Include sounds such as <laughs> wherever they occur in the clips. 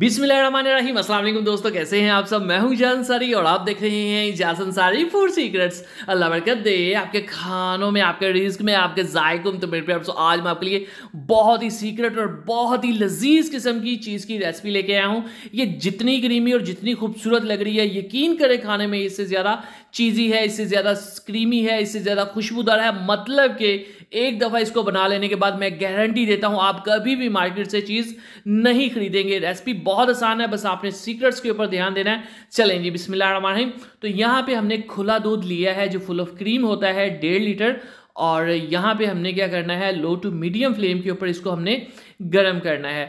बिस्मिल दोस्तों कैसे हैं आप सब मैं हूं जानसारी और आप देख रहे हैं इजाज फूड सीक्रेट्स अल्लाह बरकत दे आपके खानों में आपके रिस्क में आपके जायकों में तो मेरे प्यार आज मैं आपके लिए बहुत ही सीक्रेट और बहुत ही लजीज किस्म की चीज़ की रेसिपी लेके आया हूँ ये जितनी क्रीमी और जितनी खूबसूरत लग रही है यकीन करें खाने में इससे ज़्यादा चीज़ी है इससे ज़्यादा क्रीमी है इससे ज़्यादा खुशबूदार है मतलब कि एक दफ़ा इसको बना लेने के बाद मैं गारंटी देता हूँ आप कभी भी मार्केट से चीज़ नहीं खरीदेंगे रेसिपी बहुत आसान है बस आपने सीक्रेट्स के ऊपर ध्यान देना है चलें जी बिस्मिल्लाह तो यहाँ पे हमने खुला दूध लिया है जो फुल ऑफ क्रीम होता है डेढ़ लीटर और यहाँ पे हमने क्या करना है लो टू मीडियम फ्लेम के ऊपर इसको हमने गर्म करना है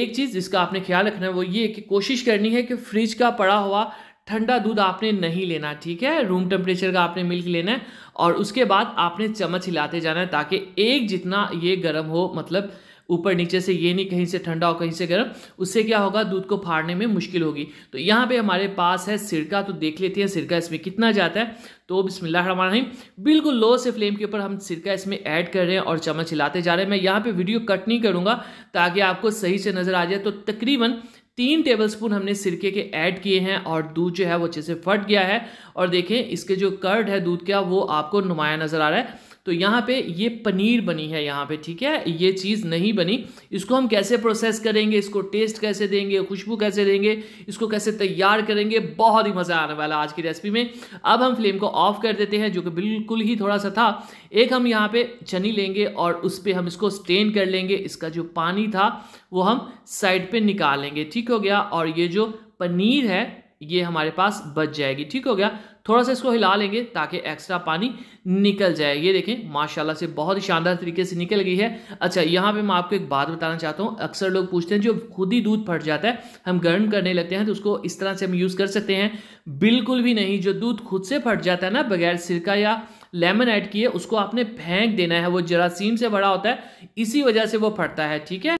एक चीज़ जिसका आपने ख्याल रखना है वो ये कि कोशिश करनी है कि फ्रिज का पड़ा हुआ ठंडा दूध आपने नहीं लेना ठीक है रूम टेम्परेचर का आपने मिल्क लेना है और उसके बाद आपने चम्मच हिलाते जाना है ताकि एक जितना ये गर्म हो मतलब ऊपर नीचे से ये नहीं कहीं से ठंडा और कहीं से गर्म उससे क्या होगा दूध को फाड़ने में मुश्किल होगी तो यहाँ पे हमारे पास है सिरका तो देख लेते हैं सिरका इसमें कितना जाता है तो बिस्मिल्लाहिर्रहमानिर्रहीम बिल्कुल लो से फ्लेम के ऊपर हम सिरका इसमें ऐड कर रहे हैं और चम्मच हिलाते जा रहे हैं मैं यहाँ पर वीडियो कट नहीं करूँगा ताकि आपको सही से नज़र आ जाए तो तकरीबन तीन टेबलस्पून हमने सिरके के ऐड किए हैं और दूध जो है वो अच्छे से फट गया है और देखें इसके जो कर्ड है दूध का वो आपको नुमाया नज़र आ रहा है तो यहाँ पे ये पनीर बनी है यहाँ पे ठीक है ये चीज़ नहीं बनी इसको हम कैसे प्रोसेस करेंगे इसको टेस्ट कैसे देंगे खुशबू कैसे देंगे इसको कैसे तैयार करेंगे बहुत ही मज़ा आने वाला आज की रेसिपी में अब हम फ्लेम को ऑफ कर देते हैं जो कि बिल्कुल ही थोड़ा सा था एक हम यहाँ पर चनी लेंगे और उस पर हम इसको स्टेन कर लेंगे इसका जो पानी था वो हम साइड पर निकालेंगे ठीक हो गया और ये जो पनीर है ये हमारे पास बच जाएगी ठीक हो गया थोड़ा सा इसको हिला लेंगे ताकि एक्स्ट्रा पानी निकल जाए ये देखें माशाल्लाह से बहुत ही शानदार तरीके से निकल गई है अच्छा यहाँ पे मैं आपको एक बात बताना चाहता हूँ अक्सर लोग पूछते हैं जो खुद ही दूध फट जाता है हम गर्म करने लगते हैं तो उसको इस तरह से हम यूज़ कर सकते हैं बिल्कुल भी नहीं जो दूध खुद से फट जाता है ना बगैर सिरका या लेमन ऐड किए उसको आपने फेंक देना है वो जरासीम से भरा होता है इसी वजह से वो फटता है ठीक है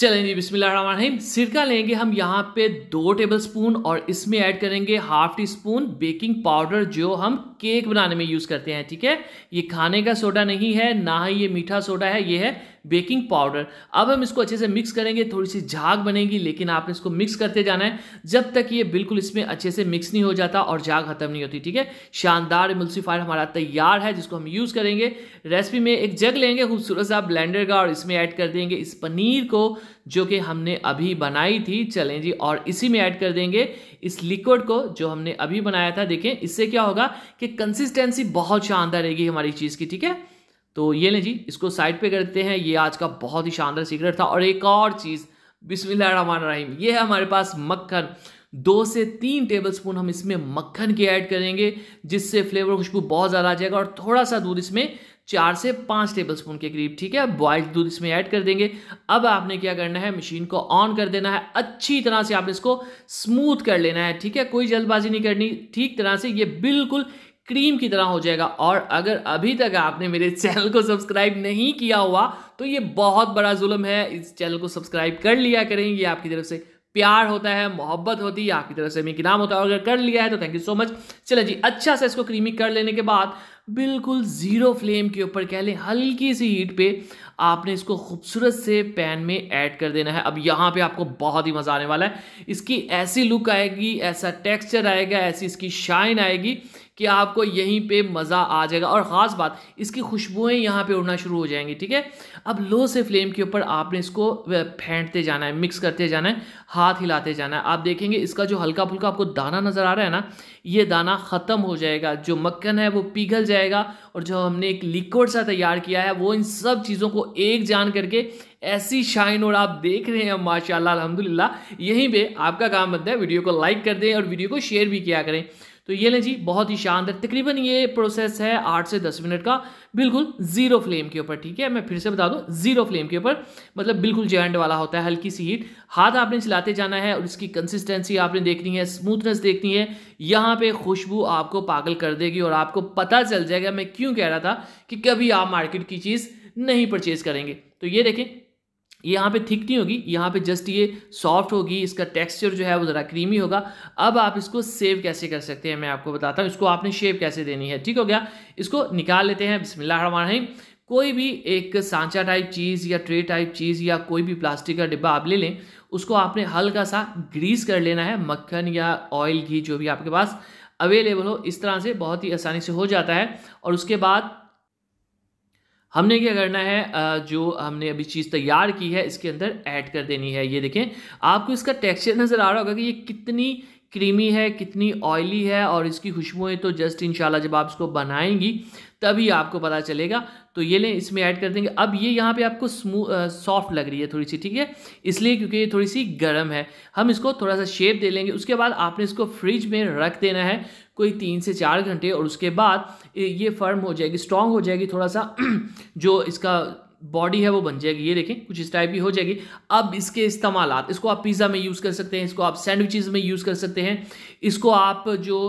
चलें जी बिस्मिल्लाहिर्रहमानिर्रहीम सिरका लेंगे हम यहाँ पे दो टेबल स्पून और इसमें ऐड करेंगे half teaspoon baking powder जो हम केक बनाने में यूज़ करते हैं ठीक है ये खाने का सोडा नहीं है ना ही ये मीठा सोडा है ये है बेकिंग पाउडर अब हम इसको अच्छे से मिक्स करेंगे थोड़ी सी झाग बनेगी लेकिन आपने इसको मिक्स करते जाना है जब तक ये बिल्कुल इसमें अच्छे से मिक्स नहीं हो जाता और झाग खत्म नहीं होती ठीक है शानदार एमल्सीफायर हमारा तैयार है जिसको हम यूज़ करेंगे रेसिपी में एक जग लेंगे खूबसूरत सा ब्लेंडर का और इसमें ऐड कर देंगे इस पनीर को जो कि हमने अभी बनाई थी चलें जी और इसी में ऐड कर देंगे इस लिक्विड को जो हमने अभी बनाया था देखें इससे क्या होगा कि कंसिस्टेंसी बहुत शानदार रहेगी हमारी चीज़ की ठीक है तो ये लें जी इसको साइड पे करते हैं ये आज का बहुत ही शानदार सीक्रेट था और एक और चीज़ बिस्मिल्लाहमान रहीम ये है हमारे पास मक्खन दो से तीन टेबलस्पून हम इसमें मक्खन की ऐड करेंगे जिससे फ्लेवर खुशबू बहुत ज़्यादा आ जाएगा और थोड़ा सा दूध इसमें चार से पाँच टेबलस्पून के करीब ठीक है बॉइल्ड दूध इसमें ऐड कर देंगे अब आपने क्या करना है मशीन को ऑन कर देना है अच्छी तरह से आपने इसको स्मूथ कर लेना है ठीक है कोई जल्दबाजी नहीं करनी ठीक तरह से ये बिल्कुल क्रीम की तरह हो जाएगा और अगर अभी तक आपने मेरे <laughs> चैनल को सब्सक्राइब नहीं किया हुआ तो ये बहुत बड़ा जुल्म है इस चैनल को सब्सक्राइब कर लिया करें ये आपकी तरफ से प्यार होता है मोहब्बत होती है आपकी तरफ से मेरा नाम होता है और अगर कर लिया है तो थैंक यू सो मच चलो जी अच्छा सा इसको क्रीमी कर लेने के बाद बिल्कुल ज़ीरो फ्लेम के ऊपर कह लें हल्की सी हीट पे आपने इसको खूबसूरत से पैन में ऐड कर देना है अब यहाँ पे आपको बहुत ही मज़ा आने वाला है इसकी ऐसी लुक आएगी ऐसा टेक्सचर आएगा ऐसी इसकी शाइन आएगी कि आपको यहीं पे मज़ा आ जाएगा और ख़ास बात इसकी खुशबुएं यहाँ पे उड़ना शुरू हो जाएंगी ठीक है अब लो से फ्लेम के ऊपर आपने इसको फेंटते जाना है मिक्स करते जाना है हाथ हिलाते जाना है आप देखेंगे इसका जो हल्का फुल्का आपको दाना नज़र आ रहा है ना ये दाना ख़त्म हो जाएगा जो मक्खन है वो पिघल जाएगा जाएगा और जो हमने एक लिक्विड सा तैयार किया है वो इन सब चीज़ों को एक जान करके ऐसी शाइन और आप देख रहे हैं माशाल्लाह अल्हम्दुलिल्लाह यहीं पे आपका काम बनता है वीडियो को लाइक कर दें और वीडियो को शेयर भी किया करें तो ये लें जी बहुत ही शानदार तकरीबन ये प्रोसेस है आठ से दस मिनट का बिल्कुल ज़ीरो फ्लेम के ऊपर ठीक है मैं फिर से बता दूं ज़ीरो फ्लेम के ऊपर मतलब बिल्कुल जैंड वाला होता है हल्की सी हीट हाथ आपने चलाते जाना है और इसकी कंसिस्टेंसी आपने देखनी है स्मूथनेस देखनी है यहाँ पे खुशबू आपको पागल कर देगी और आपको पता चल जाएगा मैं क्यों कह रहा था कि कभी आप मार्केट की चीज़ नहीं परचेज़ करेंगे तो ये देखें ये यहाँ पे थिक नहीं होगी यहाँ पे जस्ट ये सॉफ्ट होगी इसका टेक्सचर जो है वो ज़रा क्रीमी होगा अब आप इसको सेव कैसे कर सकते हैं मैं आपको बताता हूँ इसको आपने शेप कैसे देनी है ठीक हो गया इसको निकाल लेते हैं बिसमिल्लाम कोई भी एक सांचा टाइप चीज़ या ट्रे टाइप चीज़ या कोई भी प्लास्टिक का डिब्बा आप ले लें उसको आपने हल्का सा ग्रीस कर लेना है मक्खन या ऑयल घी जो भी आपके पास अवेलेबल हो इस तरह से बहुत ही आसानी से हो जाता है और उसके बाद हमने क्या करना है जो हमने अभी चीज़ तैयार की है इसके अंदर ऐड कर देनी है ये देखें आपको इसका टेक्सचर नज़र आ रहा होगा कि ये कितनी क्रीमी है कितनी ऑयली है और इसकी खुशबुएँ तो जस्ट इंशाल्लाह जब आप इसको बनाएंगी तभी आपको पता चलेगा तो ये लें इसमें ऐड कर देंगे अब ये यहाँ पे आपको स्मू सॉफ्ट लग रही है थोड़ी सी ठीक है इसलिए क्योंकि ये थोड़ी सी गर्म है हम इसको थोड़ा सा शेप दे लेंगे उसके बाद आपने इसको फ्रिज में रख देना है कोई तीन से चार घंटे और उसके बाद ये फर्म हो जाएगी स्ट्रॉन्ग हो जाएगी थोड़ा सा <clears throat> जो इसका बॉडी है वो बन जाएगी ये देखें कुछ इस टाइप की हो जाएगी अब इसके इस्तेमाल इसको आप पिज़्ज़ा में यूज़ कर सकते हैं इसको आप सैंडविचेस में यूज़ कर सकते हैं इसको आप जो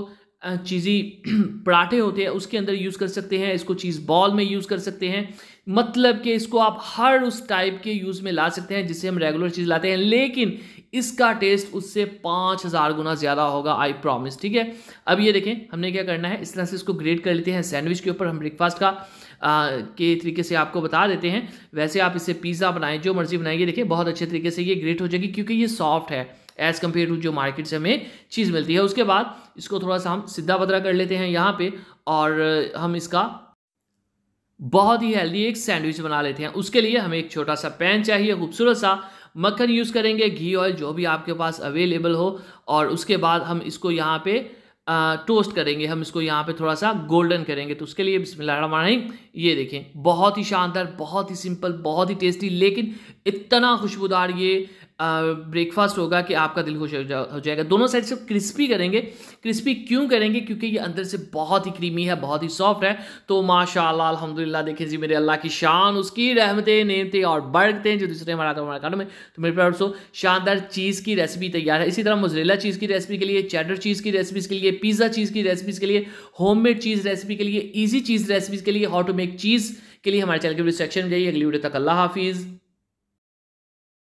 चीज़ी <clears throat> पराठे होते हैं उसके अंदर यूज़ कर सकते हैं इसको चीज़ बॉल में यूज़ कर सकते हैं मतलब कि इसको आप हर उस टाइप के यूज़ में ला सकते हैं जिससे हम रेगुलर चीज़ लाते हैं लेकिन इसका टेस्ट उससे पाँच हज़ार गुना ज़्यादा होगा आई प्रॉमिस ठीक है अब ये देखें हमने क्या करना है इस तरह से इसको ग्रेड कर लेते हैं सैंडविच के ऊपर हम ब्रेकफास्ट का आ, के तरीके से आपको बता देते हैं वैसे आप इसे पिज़्ज़ा बनाएं जो मर्ज़ी बनाएंगे देखिए बहुत अच्छे तरीके से ये ग्रेट हो जाएगी क्योंकि ये सॉफ्ट है एज़ कम्पेयर टू जो मार्केट से हमें चीज़ मिलती है उसके बाद इसको थोड़ा सा हम सीधा बदरा कर लेते हैं यहाँ पर और हम इसका बहुत ही हेल्दी एक सैंडविच बना लेते हैं उसके लिए हमें एक छोटा सा पैन चाहिए खूबसूरत सा मक्खन यूज़ करेंगे घी ऑयल जो भी आपके पास अवेलेबल हो और उसके बाद हम इसको यहाँ पे आ, टोस्ट करेंगे हम इसको यहाँ पे थोड़ा सा गोल्डन करेंगे तो उसके लिए बिस्मिल्लाहिर्रहमानिर्रहीम ये देखें बहुत ही शानदार बहुत ही सिंपल बहुत ही टेस्टी लेकिन इतना खुशबूदार ये ब्रेकफास्ट होगा कि आपका दिल खुश हो, जा, हो जाएगा दोनों साइड से क्रिस्पी करेंगे क्रिस्पी क्यों करेंगे क्योंकि ये अंदर से बहुत ही क्रीमी है बहुत ही सॉफ्ट है तो माशाल्लाह अल्हम्दुलिल्लाह देखें जी मेरे अल्लाह की शान उसकी रहमतें नेमतें और हैं जो दूसरे हमारा हमारे खानों में तो मेरे प्यार सो शानदार चीज़ की रेसिपी तैयार है इसी तरह मोजरेला चीज़ की रेसिपी के लिए चैटर चीज़ की रेसिपीज़ के लिए पिज़्ज़ा चीज़ की रेसिपीज़ के लिए मेड चीज़ रेसिपी के लिए ईजी चीज़ रेसिपीज़ के लिए हाउ टू मेक चीज़ के लिए हमारे चैनल के सेक्शन में जाइए अगली वीडियो तक अल्लाह हाफिज़